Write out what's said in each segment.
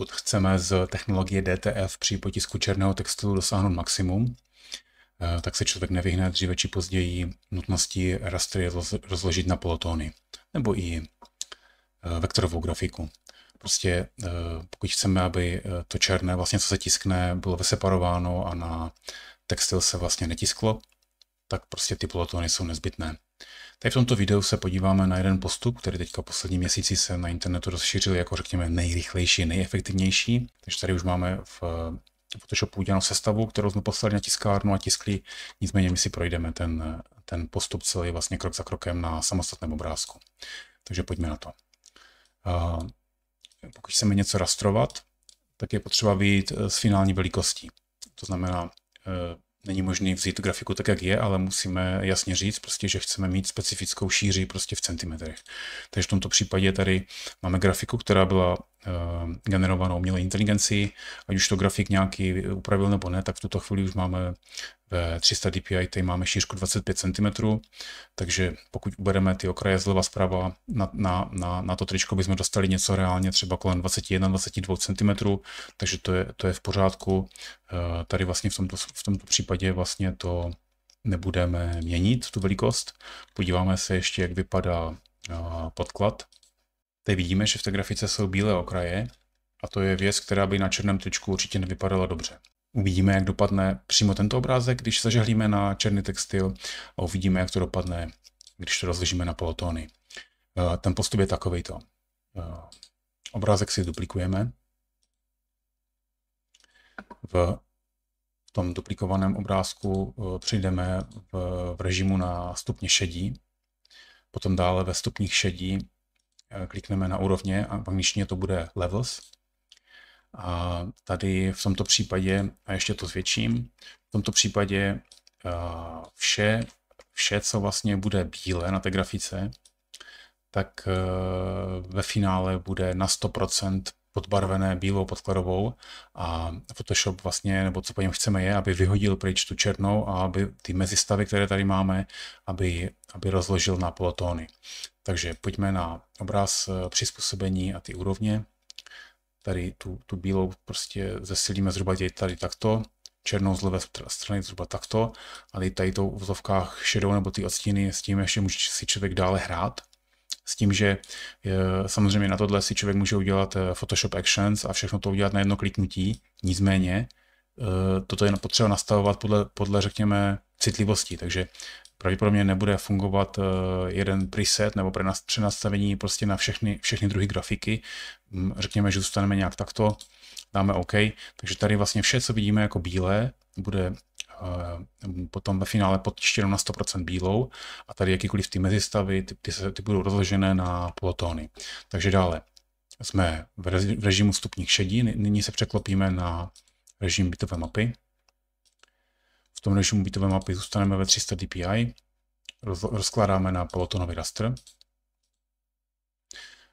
pokud chceme z technologie DTF při potisku černého textilu dosáhnout maximum, eh, tak se člověk nevyhne dříve či později nutnosti rastry rozložit na polotony nebo i eh, vektorovou grafiku. Prostě eh, pokud chceme, aby to černé, vlastně co se tiskne, bylo vyseparováno a na textil se vlastně netisklo, tak prostě ty polotony jsou nezbytné. Tady v tomto videu se podíváme na jeden postup, který teďka poslední měsíci se na internetu rozšířil jako řekněme nejrychlejší, nejefektivnější. Takže tady už máme v Photoshopu udělanou sestavu, kterou jsme poslali na tiskárnu a tiskli. Nicméně my si projdeme ten, ten postup celý vlastně krok za krokem na samostatném obrázku. Takže pojďme na to. pokud chceme něco rastrovat, tak je potřeba vyjít s eh, finální velikostí. To znamená, eh, není možné vzít tu grafiku tak, jak je, ale musíme jasně říct, prostě, že chceme mít specifickou šíři prostě v centimetrech. Takže v tomto případě tady máme grafiku, která byla eh, generovanou umělé inteligencí, ať už to grafik nějaký upravil nebo ne, tak v tuto chvíli už máme 300 eh, dpi tady máme šířku 25 cm, takže pokud ubereme ty okraje zleva zprava na, na, na, na to tričko, bychom dostali něco reálně třeba kolem 21-22 cm, takže to je, to je v pořádku. Eh, tady vlastně v tomto, v tomto případě vlastně to nebudeme měnit, tu velikost. Podíváme se ještě, jak vypadá eh, podklad. Tady vidíme, že v té grafice jsou bílé okraje a to je věc, která by na černém tričku určitě nevypadala dobře. Uvidíme, jak dopadne přímo tento obrázek, když zažehlíme na černý textil a uvidíme, jak to dopadne, když to rozlišíme na polotony. Eh, ten postup je takovýto. Eh, obrázek si duplikujeme. V tom duplikovaném obrázku eh, přijdeme v režimu na stupně šedí. Potom dále ve stupních šedí klikneme na úrovně a v angličtině to bude levels a tady v tomto případě, a ještě to zvětším, v tomto případě vše, vše, co vlastně bude bílé na té grafice, tak e, ve finále bude na 100% podbarvené bílou podkladovou a Photoshop vlastně, nebo co po něm chceme je, aby vyhodil pryč tu černou a aby ty mezistavy, které tady máme, aby, aby rozložil na polotóny. Takže pojďme na obraz e, přizpůsobení a ty úrovně tady tu, tu bílou prostě zesilíme zhruba děj tady takto, černou z levé strany zhruba takto a tady tady to v zovkách šedou nebo ty odstíny, s tím ještě může si člověk dále hrát. S tím, že samozřejmě na tohle si člověk může udělat eh, Photoshop Actions a všechno to udělat na jedno kliknutí, nicméně eh, toto je potřeba nastavovat podle, podle řekněme, citlivostí, takže pravděpodobně nebude fungovat eh, jeden preset nebo přenastavení prostě na všechny, všechny druhy grafiky. Mm, řekněme, že zůstaneme nějak takto, dáme OK. Takže tady vlastně vše, co vidíme jako bílé, bude eh, mm, potom ve finále podtištěno na 100% bílou a tady jakýkoliv ty mezistavy, ty, ty, se, ty budou rozložené na polotóny. Takže dále jsme v režimu stupních šedí, nyní se překlopíme na režim bitové mapy. V tom dnešním bytovém mapě zůstaneme ve 300 DPI, rozkládáme na polotonový raster.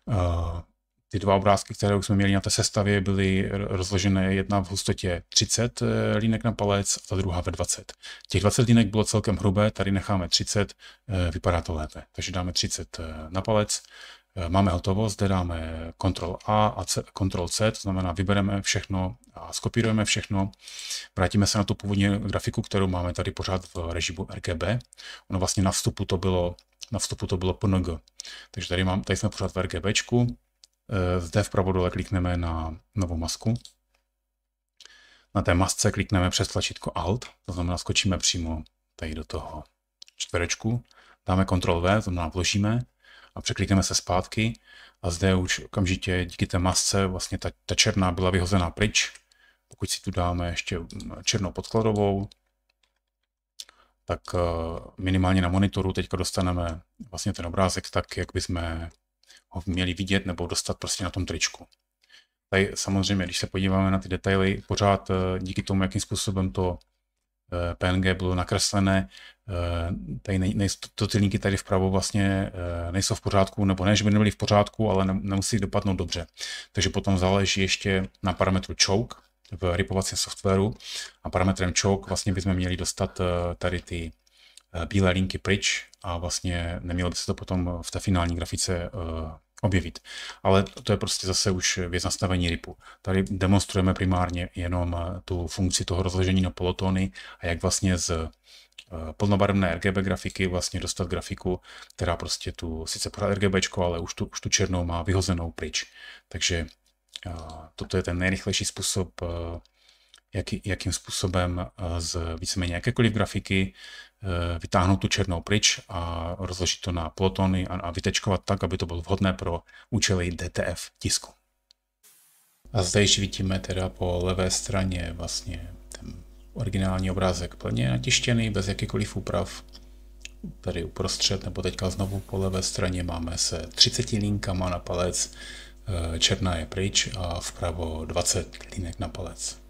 Uh, eh, ty dva obrázky, které už jsme měli na té sestavě, byly rozložené jedna v hustotě 30 eh, línek na palec a ta druhá ve 20. Těch 20 línek bylo celkem hrubé, tady necháme 30, eh, vypadá to lépe. Takže dáme 30 na palec, máme hotovo, zde dáme Ctrl A a C, Ctrl C, to znamená vybereme všechno a skopírujeme všechno. Vrátíme se na tu původní grafiku, kterou máme tady pořád v režimu RGB. Ono vlastně na vstupu to bylo, na vstupu to bylo PNG. Takže tady, mám, tady jsme pořád v RGBčku. Eh, zde vpravo dole klikneme na novou masku. Na té masce klikneme přes tlačítko Alt, to znamená skočíme přímo tady do toho čtverečku. Dáme Ctrl V, to znamená vložíme a překlikneme se zpátky a zde už okamžitě díky té masce vlastně ta, ta černá byla vyhozená pryč. Pokud si tu dáme ještě mm, černou podkladovou, tak eh, minimálně na monitoru teďka dostaneme vlastně ten obrázek tak, jak bychom ho měli vidět nebo dostat prostě na tom tričku. Tady samozřejmě, když se podíváme na ty detaily, pořád eh, díky tomu, jakým způsobem to Eh, PNG bylo nakreslené, eh, tady nejsou, nej, to tylníky tady vpravo vlastně eh, nejsou v pořádku, nebo ne, že by nebyly v pořádku, ale ne, nemusí dopadnout dobře. Takže potom záleží ještě na parametru choke v ripovacím softwaru a parametrem choke vlastně bychom měli dostat tady ty bílé linky pryč a vlastně nemělo by se to potom v té finální grafice objevit. Ale to je prostě zase už věc nastavení RIPu. Tady demonstrujeme primárně jenom eh, tu funkci toho rozložení na polotony a jak vlastně z eh, plnobarevné RGB grafiky vlastně dostat grafiku, která prostě tu sice pořád RGB, ale už tu, už tu černou má vyhozenou pryč. Takže eh, toto je ten nejrychlejší způsob jaký, jakým způsobem eh, z víceméně jakékoliv grafiky eh, vytáhnout tu černou pryč a rozložit to na plotony a, a vytečkovat tak, aby to bylo vhodné pro účely DTF tisku. A zde již vidíme teda po levé straně vlastně ten originální obrázek plně natištěný, bez jakýkoliv úprav. Tady uprostřed, nebo teďka znovu po levé straně máme se 30 linkama na palec, eh, černá je pryč a vpravo 20 linek na palec.